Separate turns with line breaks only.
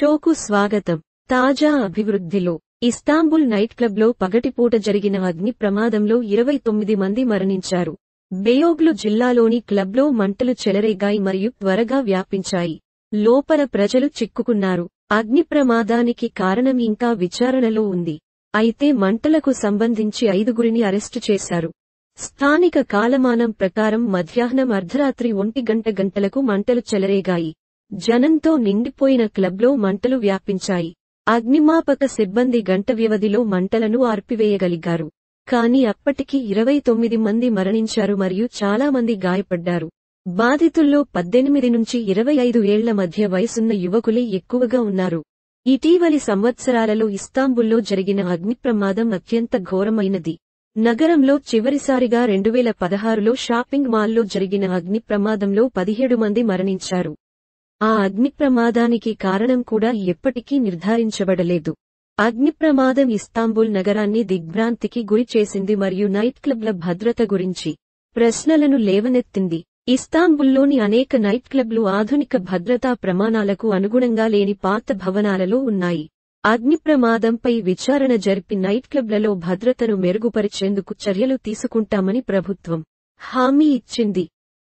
షోకు స్వాగతం తాజా అభివృద్ధిలో ఇస్తాంబుల్ నైట్ క్లబ్లో పగటిపూట జరిగిన అగ్ని ప్రమాదంలో ఇరవై తొమ్మిది మంది మరణించారు బేయోగ్లు జిల్లాలోని క్లబ్లో మంటలు చెలరేగాయి మరియు త్వరగా వ్యాపించాయి లోపల ప్రజలు చిక్కుకున్నారు అగ్ని ప్రమాదానికి కారణం ఇంకా విచారణలో ఉంది అయితే మంటలకు సంబంధించి ఐదుగురిని అరెస్టు చేశారు స్థానిక కాలమానం ప్రకారం మధ్యాహ్నం అర్ధరాత్రి ఒంటి గంట గంటలకు మంటలు చెలరేగాయి జనంతో నిండిపోయిన క్లబ్లో మంటలు వ్యాపించాయి అగ్నిమాపక సిబ్బంది గంట వ్యవధిలో మంటలను ఆర్పివేయగలిగారు కాని అప్పటికి ఇరవై తొమ్మిది మంది మరణించారు మరియు చాలా మంది గాయపడ్డారు బాధితుల్లో పద్దెనిమిది నుంచి ఇరవై ఐదు ఏళ్ల మధ్య వయసున్న యువకులే ఎక్కువగా ఉన్నారు ఇటీవలి సంవత్సరాలలో ఇస్తాంబుల్లో జరిగిన అగ్ని ప్రమాదం అత్యంత ఘోరమైనది నగరంలో చివరిసారిగా రెండువేల పదహారులో షాపింగ్ మాల్లో జరిగిన అగ్ని ప్రమాదంలో పదిహేడు మంది మరణించారు ఆ అగ్నిప్రమాదానికి కారణం కూడా ఎప్పటికీ నిర్ధారించబడలేదు అగ్నిప్రమాదం ఇస్తాంబుల్ నగరాన్ని దిగ్భ్రాంతికి గురి చేసింది మరియు నైట్ క్లబ్ల భద్రత గురించి ప్రశ్నలను లేవనెత్తింది ఇస్తాంబుల్లోని అనేక నైట్ క్లబ్లు ఆధునిక భద్రతా ప్రమాణాలకు అనుగుణంగా లేని పాత భవనాలలో ఉన్నాయి అగ్ని ప్రమాదంపై విచారణ జరిపి నైట్ క్లబ్లలో భద్రతను మెరుగుపరిచేందుకు చర్యలు తీసుకుంటామని ప్రభుత్వం హామీ ఇచ్చింది